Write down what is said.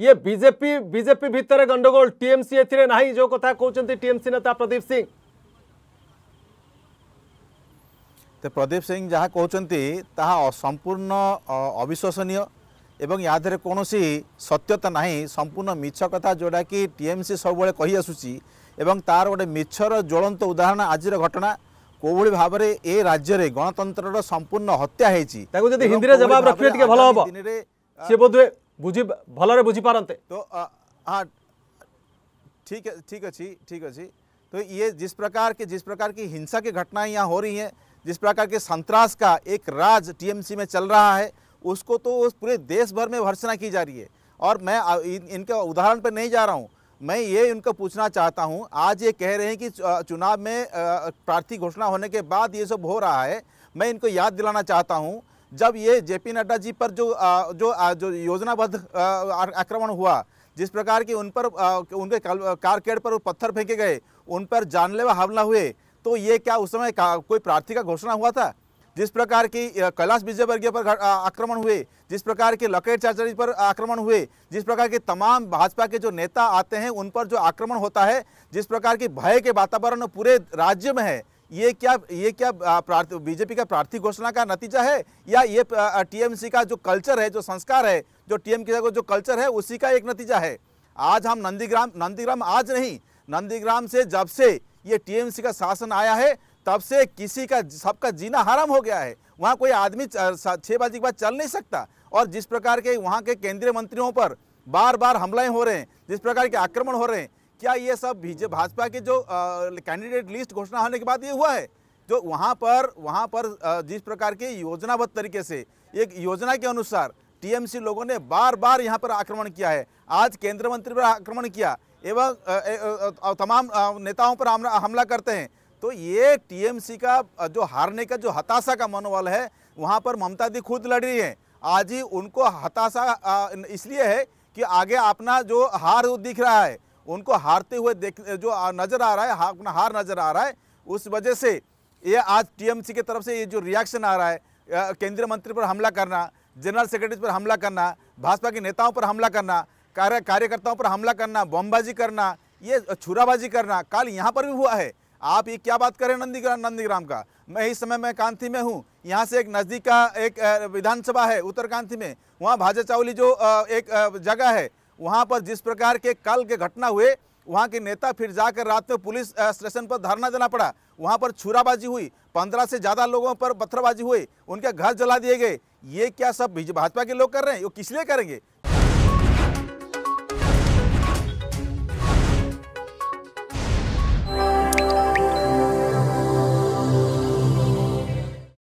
ये BJP BJP भितर गंडगोल TMC ए ना जो कथा कहते टीएमसी नेता प्रदीप सिंह तो प्रदीप सिंह जहाँ कहते संपूर्ण अविश्वसनीय এবং ইয়াদের কৌশি সত্যতা না সম্পূর্ণ মিছ কথা যেটা কি টিএমসি সবুলে কই আসুচি এবং তার গোটে মিছর জ্বলন্ত উদাহরণ আজির ঘটনা কোভাবে ভাবে এ রাজ্যের গণতন্ত্রর সম্পূর্ণ হত্যা হয়েছি তাকে যদি হিন্দি জবাব রাখবে টিকে ভালো হব সে বোধহয় बुझी ভালরে বুঝি तो हाँ ठीक है ठीक अच्छी ठीक अच्छी तो ये जिस प्रकार के जिस प्रकार की हिंसा की घटनाएं यहाँ हो रही हैं जिस प्रकार के संतरास का एक राज टीएमसी में चल रहा है उसको तो उस पूरे देश भर में भर्सना की जा रही है और मैं इन, इनके उदाहरण पर नहीं जा रहा हूँ मैं ये इनको पूछना चाहता हूँ आज ये कह रहे हैं कि चुनाव में प्रार्थी घोषणा होने के बाद ये सब हो रहा है मैं इनको याद दिलाना चाहता हूँ जब ये जेपी नड्डा जी पर जो आ, जो आ, जो योजनाबद्ध आक्रमण हुआ जिस प्रकार की उन पर आ, उनके कारकेड पर पत्थर फेंके गए उन पर जानलेवा हमला हुए तो ये क्या उस समय कोई प्रार्थी का घोषणा हुआ था जिस प्रकार की कैलाश विजयवर्गीय पर आक्रमण हुए जिस प्रकार के लकेट चाचारी पर आक्रमण हुए जिस प्रकार के तमाम भाजपा के जो नेता आते हैं उन पर जो आक्रमण होता है जिस प्रकार की भय के वातावरण पूरे राज्य में है ये क्या ये क्या बीजेपी का प्रार्थी घोषणा का नतीजा है या ये टीएमसी का जो कल्चर है जो संस्कार है जो टीएम का जो कल्चर है उसी का एक नतीजा है आज हम नंदीग्राम नंदीग्राम आज नहीं नंदीग्राम से जब से ये टीएमसी का शासन आया है तब से किसी का सबका जीना हराम हो गया है वहाँ कोई आदमी छः बजे के बाद चल नहीं सकता और जिस प्रकार के वहाँ के केंद्रीय मंत्रियों पर बार बार हमलाएं हो रहे हैं जिस प्रकार के आक्रमण हो रहे हैं क्या ये सब भाजपा के जो कैंडिडेट लिस्ट घोषणा होने के बाद ये हुआ है जो वहाँ पर वहाँ पर जिस प्रकार के योजनाबद्ध तरीके से एक योजना के अनुसार टीएमसी लोगों ने बार बार यहाँ पर आक्रमण किया है आज केंद्र मंत्री पर आक्रमण किया एवं तमाम नेताओं पर हमला करते हैं तो ये टीएमसी का जो हारने का जो हताशा का मनोबल है वहाँ पर ममता दी खुद लड़ रही है आज ही उनको हताशा इसलिए है कि आगे अपना जो हार दिख रहा है उनको हारते हुए देख जो नज़र आ रहा है हा, अपना हार नज़र आ रहा है उस वजह से ये आज टीएमसी की तरफ से ये जो रिएक्शन आ रहा है केंद्रीय मंत्री पर हमला करना जनरल सेक्रेटरी पर हमला करना भाजपा के नेताओं पर हमला करना कार्य कार्यकर्ताओं पर हमला करना बमबाजी करना ये छुराबाजी करना कल यहाँ पर भी हुआ है आप ये क्या बात करें नंदीग्राम नंदीग्राम का मैं इस समय मैं कांथी में हूँ यहाँ से एक नज़दीक का एक विधानसभा है उत्तरकांथी में वहाँ भाजा चावली जो एक जगह है वहाँ पर जिस प्रकार के कल के घटना हुए वहाँ के नेता फिर जाकर रात में पुलिस स्टेशन पर धरना देना पड़ा वहाँ पर छुराबाजी हुई पंद्रह से ज़्यादा लोगों पर पत्थरबाजी हुई उनके घर जला दिए गए ये क्या सब भाजपा के लोग कर रहे हैं वो किस लिए करेंगे